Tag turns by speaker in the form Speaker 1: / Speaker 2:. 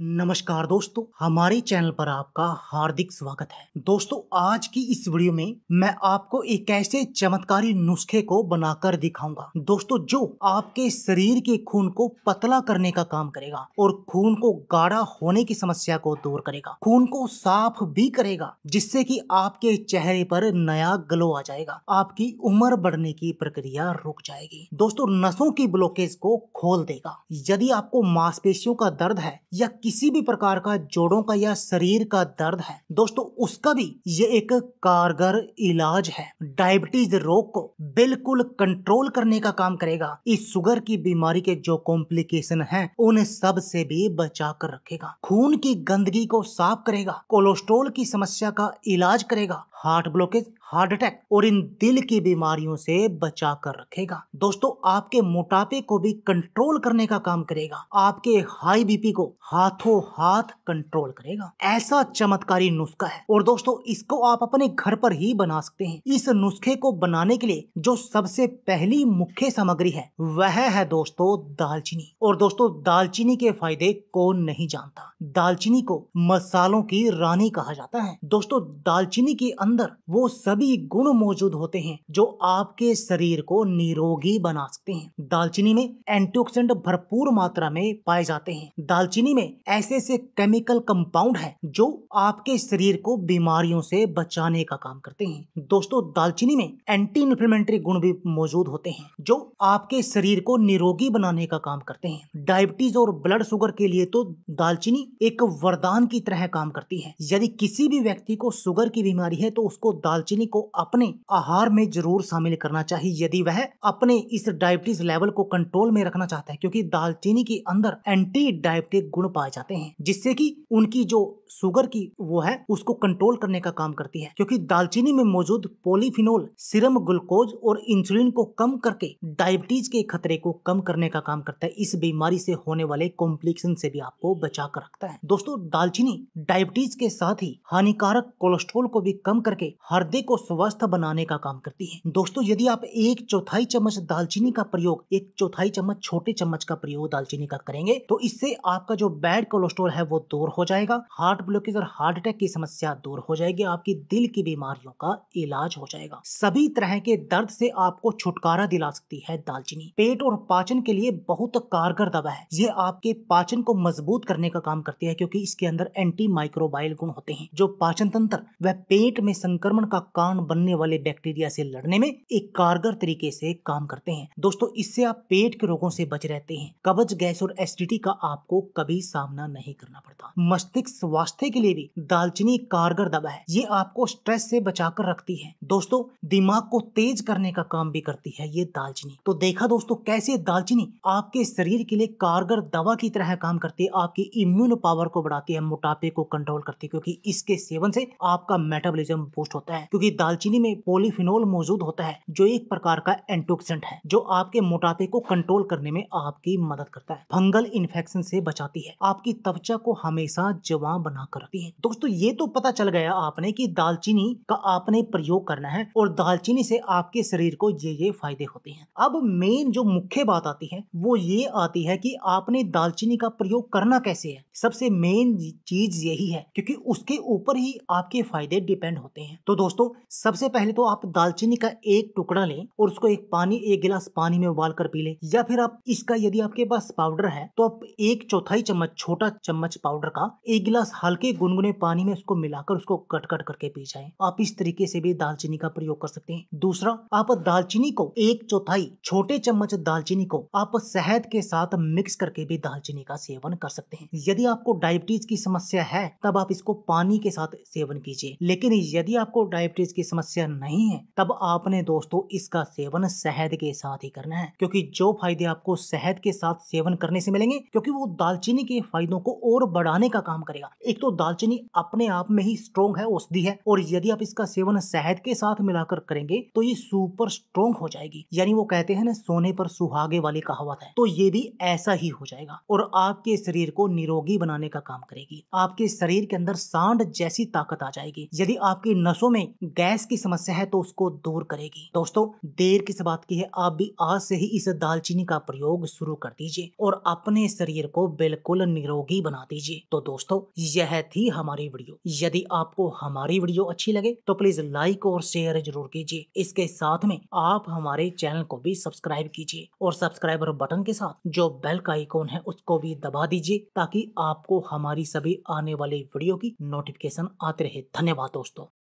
Speaker 1: नमस्कार दोस्तों हमारे चैनल पर आपका हार्दिक स्वागत है दोस्तों आज की इस वीडियो में मैं आपको एक ऐसे चमत्कारी नुस्खे को बनाकर दिखाऊंगा दोस्तों जो आपके शरीर के खून को पतला करने का काम करेगा और खून को गाढ़ा होने की समस्या को दूर करेगा खून को साफ भी करेगा जिससे कि आपके चेहरे पर नया ग्लो आ जाएगा आपकी उम्र बढ़ने की प्रक्रिया रुक जाएगी दोस्तों नसों की ब्लॉकेज को खोल देगा यदि आपको मांसपेशियों का दर्द है या किसी भी प्रकार का जोड़ों का या शरीर का दर्द है दोस्तों उसका भी ये एक कारगर इलाज है डायबिटीज रोग को बिल्कुल कंट्रोल करने का काम करेगा इस शुगर की बीमारी के जो कॉम्प्लिकेशन है उन सब से भी बचा कर रखेगा खून की गंदगी को साफ करेगा कोलेस्ट्रोल की समस्या का इलाज करेगा हार्ट ब्लॉकेज हार्ट अटैक और इन दिल की बीमारियों से बचा कर रखेगा दोस्तों आपके मोटापे को भी कंट्रोल करने का काम करेगा आपके हाई बीपी को हाथों हाथ कंट्रोल करेगा ऐसा चमत्कारी नुस्खा है और दोस्तों इसको आप अपने घर पर ही बना सकते हैं इस नुस्खे को बनाने के लिए जो सबसे पहली मुख्य सामग्री है वह है दोस्तों दालचीनी और दोस्तों दालचीनी के फायदे कौन नहीं जानता दालचीनी को मसालों की रानी कहा जाता है दोस्तों दालचीनी के अंदर वो सभी गुण मौजूद होते हैं जो आपके शरीर को निरोगी बना सकते हैं दालचीनी में एंटीऑक्सीडेंट भरपूर मात्रा में पाए जाते हैं दालचीनी में ऐसे ऐसे केमिकल कंपाउंड है जो आपके शरीर को बीमारियों से बचाने का काम करते हैं दोस्तों दालचीनी में एंटी इन्फ्लेमेटरी गुण भी मौजूद होते हैं जो आपके शरीर को निरोगी बनाने का काम करते हैं डायबिटीज और ब्लड शुगर के लिए तो दालचीनी एक वरदान की तरह काम करती है यदि किसी भी व्यक्ति को शुगर की बीमारी है तो उसको दालचीनी को अपने आहार में जरूर शामिल करना चाहिए यदि वह अपने इस डायबिटीज लेवल को कंट्रोल में रखना चाहता है क्योंकि दालचीनी के अंदर एंटी डायबिटिक गुण पाए जाते हैं जिससे कि उनकी जो शुगर की वो है उसको कंट्रोल करने का काम करती है क्योंकि दालचीनी में मौजूद पोलिफिनोल सिरम ग्लूकोज और इंसुलिन को कम करके डायबिटीज के खतरे को कम करने का काम करता है इस बीमारी से होने वाले कॉम्प्लिकेशन से भी आपको बचा कर रखता है दोस्तों दालचीनी डायबिटीज के साथ ही हानिकारक कोलेस्ट्रोल को भी कम करके हृदय को स्वस्थ बनाने का काम करती है दोस्तों यदि आप एक चौथाई चम्मच दालचीनी का प्रयोग एक चौथाई चम्मच छोटे चम्मच का प्रयोग दालचीनी का करेंगे तो इससे आपका जो बैड कोलेस्ट्रोल है वो दूर हो जाएगा हार्ट ब्लॉकेज और हार्ट अटैक की समस्या दूर हो जाएगी आपकी दिल की बीमारियों का इलाज हो जाएगा सभी तरह के दर्द से आपको छुटकारा दिला सकती है दालचीनी पेट और पाचन के लिए बहुत कारगर दवा है ये आपके पाचन को मजबूत करने का काम करती है क्योंकि इसके अंदर एंटी माइक्रोबाइल गुण होते हैं जो पाचन तंत्र व पेट में संक्रमण का कारण बनने वाले बैक्टीरिया से लड़ने में एक कारगर तरीके से काम करते हैं दोस्तों इससे आप पेट के रोगों से बच रहते हैं कब्ज गैस और एसिडिटी का आपको कभी सामना नहीं करना पड़ता मस्तिष्क स्वास्थ्य के लिए भी दालचीनी कारगर दवा है ये आपको स्ट्रेस से बचाकर रखती है दोस्तों दिमाग को तेज करने का काम भी करती है ये दालचीनी तो देखा दोस्तों कैसे दालचीनी आपके शरीर के लिए कारगर दवा की तरह काम करती है आपकी इम्यून पावर को बढ़ाती है मोटापे को कंट्रोल करती है क्योंकि इसके सेवन से आपका मेटाबॉलिज्म कम्पोस्ट होता है क्योंकि दालचीनी में पोलिफिनोल मौजूद होता है जो एक प्रकार का एंटोक्सेंट है जो आपके मोटापे को कंट्रोल करने में आपकी मदद करता है फंगल इन्फेक्शन से बचाती है आपकी त्वचा को हमेशा जवा बना कर रखती है दोस्तों ये तो पता चल गया आपने की दालचीनी का आपने प्रयोग करना है और दालचीनी से आपके शरीर को ये ये फायदे होते हैं अब मेन जो मुख्य बात आती है वो ये आती है कि आपने दालचीनी का प्रयोग करना कैसे है सबसे मेन चीज यही है क्योंकि उसके ऊपर ही आपके फायदे डिपेंड होते हैं सकते हैं तो दोस्तों सबसे पहले तो आप दालचीनी का एक टुकड़ा लें और उसको एक पानी एक गिलास पानी में उबाल कर पी लें या फिर आप इसका यदि आपके पास पाउडर है तो आप एक चौथाई चम्मच छोटा चम्मच पाउडर का एक गिलास हल्के गुनगुने पानी में उसको मिलाकर उसको कट कट करके पी जाए आप इस तरीके से भी दालचीनी का प्रयोग कर सकते हैं दूसरा आप दालचीनी को एक चौथाई छोटे चम्मच दालचीनी को आप शहद के साथ मिक्स करके भी दालचीनी का सेवन कर सकते हैं यदि आपको डायबिटीज की समस्या है तब आप इसको पानी के साथ सेवन कीजिए लेकिन यदि आपको डायबिटीज की समस्या नहीं है तब आपने दोस्तों इसका सेवन शहद के साथ ही करना है क्योंकि जो फायदे आपको शहद के साथ सेवन करने से मिलेंगे क्योंकि वो दालचीनी के फायदों को और बढ़ाने का काम करेगा एक तो दालचीनी अपने आप में ही स्ट्रोंग है औषधि है और यदि आप इसका सेवन शहद के साथ मिलाकर करेंगे तो ये सुपर स्ट्रोंग हो जाएगी यानी वो कहते हैं ना सोने पर सुहागे वाली कहावत है तो ये भी ऐसा ही हो जाएगा और आपके शरीर को निरोगी बनाने का काम करेगी आपके शरीर के अंदर सांड जैसी ताकत आ जाएगी यदि आपके आपकी नसों में गैस की समस्या है तो उसको दूर करेगी दोस्तों देर किस बात की है आप भी आज से ही इस दालचीनी का प्रयोग शुरू कर दीजिए और अपने शरीर को बिल्कुल निरोगी बना दीजिए तो दोस्तों यह थी हमारी वीडियो यदि आपको हमारी वीडियो अच्छी लगे तो प्लीज लाइक और शेयर जरूर कीजिए इसके साथ में आप हमारे चैनल को भी सब्सक्राइब कीजिए और सब्सक्राइबर बटन के साथ जो बेल का आइकॉन है उसको भी दबा दीजिए ताकि आपको हमारी सभी आने वाली वीडियो की नोटिफिकेशन आते रहे धन्यवाद दोस्तों